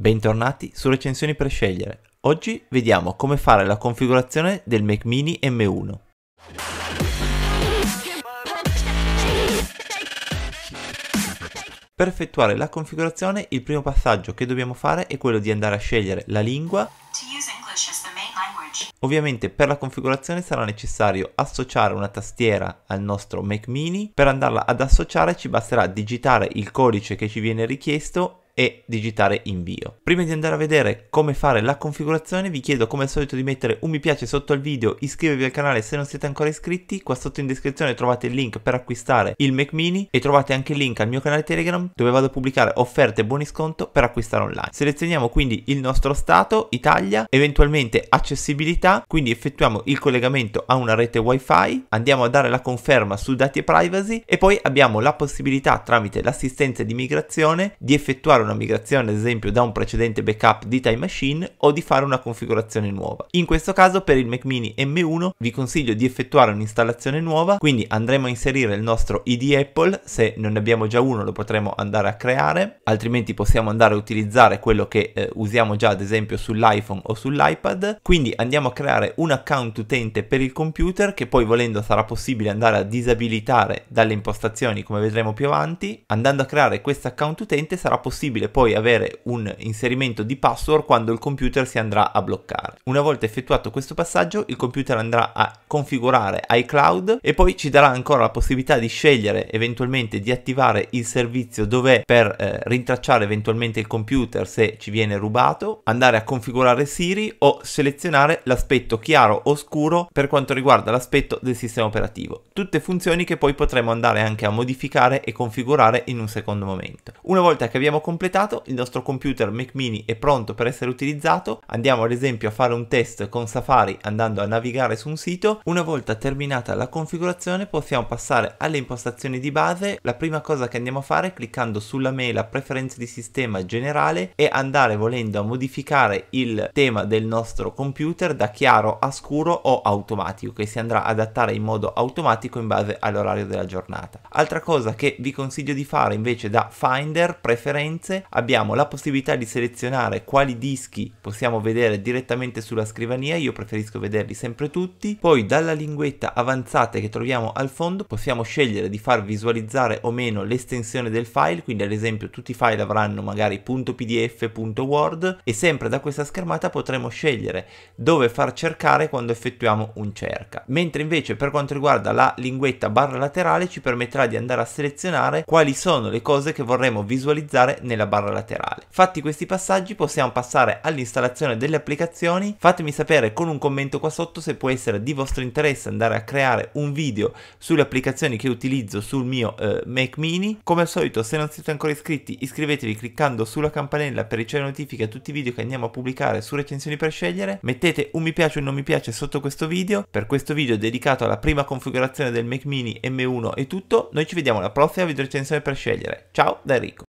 Bentornati su Recensioni per scegliere. Oggi vediamo come fare la configurazione del Mac Mini M1. Per effettuare la configurazione il primo passaggio che dobbiamo fare è quello di andare a scegliere la lingua. Ovviamente per la configurazione sarà necessario associare una tastiera al nostro Mac Mini. Per andarla ad associare ci basterà digitare il codice che ci viene richiesto e digitare invio. Prima di andare a vedere come fare la configurazione vi chiedo come al solito di mettere un mi piace sotto al video, iscrivervi al canale se non siete ancora iscritti, qua sotto in descrizione trovate il link per acquistare il Mac mini e trovate anche il link al mio canale Telegram dove vado a pubblicare offerte e buoni sconto per acquistare online. Selezioniamo quindi il nostro stato, Italia, eventualmente accessibilità, quindi effettuiamo il collegamento a una rete wifi, andiamo a dare la conferma su dati e privacy e poi abbiamo la possibilità tramite l'assistenza di migrazione di effettuare fare una migrazione ad esempio da un precedente backup di Time Machine o di fare una configurazione nuova. In questo caso per il Mac mini M1 vi consiglio di effettuare un'installazione nuova, quindi andremo a inserire il nostro ID Apple, se non ne abbiamo già uno lo potremo andare a creare, altrimenti possiamo andare a utilizzare quello che eh, usiamo già ad esempio sull'iPhone o sull'iPad, quindi andiamo a creare un account utente per il computer che poi volendo sarà possibile andare a disabilitare dalle impostazioni come vedremo più avanti, andando a creare questo account utente sarà possibile possibile poi avere un inserimento di password quando il computer si andrà a bloccare. Una volta effettuato questo passaggio il computer andrà a configurare iCloud e poi ci darà ancora la possibilità di scegliere eventualmente di attivare il servizio dov'è per eh, rintracciare eventualmente il computer se ci viene rubato, andare a configurare Siri o selezionare l'aspetto chiaro o scuro per quanto riguarda l'aspetto del sistema operativo. Tutte funzioni che poi potremo andare anche a modificare e configurare in un secondo momento. Una volta che abbiamo completato completato, il nostro computer Mac mini è pronto per essere utilizzato, andiamo ad esempio a fare un test con Safari andando a navigare su un sito, una volta terminata la configurazione possiamo passare alle impostazioni di base, la prima cosa che andiamo a fare cliccando sulla mela preferenze di sistema generale è andare volendo a modificare il tema del nostro computer da chiaro a scuro o automatico che si andrà ad adattare in modo automatico in base all'orario della giornata. Altra cosa che vi consiglio di fare invece da Finder, Preferenze, interesse abbiamo la possibilità di selezionare quali dischi possiamo vedere direttamente sulla scrivania, io preferisco vederli sempre tutti, poi dalla linguetta avanzate che troviamo al fondo possiamo scegliere di far visualizzare o meno l'estensione del file, quindi ad esempio tutti i file avranno magari .pdf, .word e sempre da questa schermata potremo scegliere dove far cercare quando effettuiamo un cerca, mentre invece per quanto riguarda la linguetta barra laterale ci permetterà di andare a selezionare quali sono le cose che vorremmo visualizzare nella la barra laterale. Fatti questi passaggi possiamo passare all'installazione delle applicazioni, fatemi sapere con un commento qua sotto se può essere di vostro interesse andare a creare un video sulle applicazioni che utilizzo sul mio eh, Mac mini. Come al solito se non siete ancora iscritti iscrivetevi cliccando sulla campanella per ricevere notifiche a tutti i video che andiamo a pubblicare su recensioni per scegliere, mettete un mi piace o un non mi piace sotto questo video, per questo video dedicato alla prima configurazione del Mac mini M1 è tutto, noi ci vediamo alla prossima video recensione per scegliere, ciao da Enrico!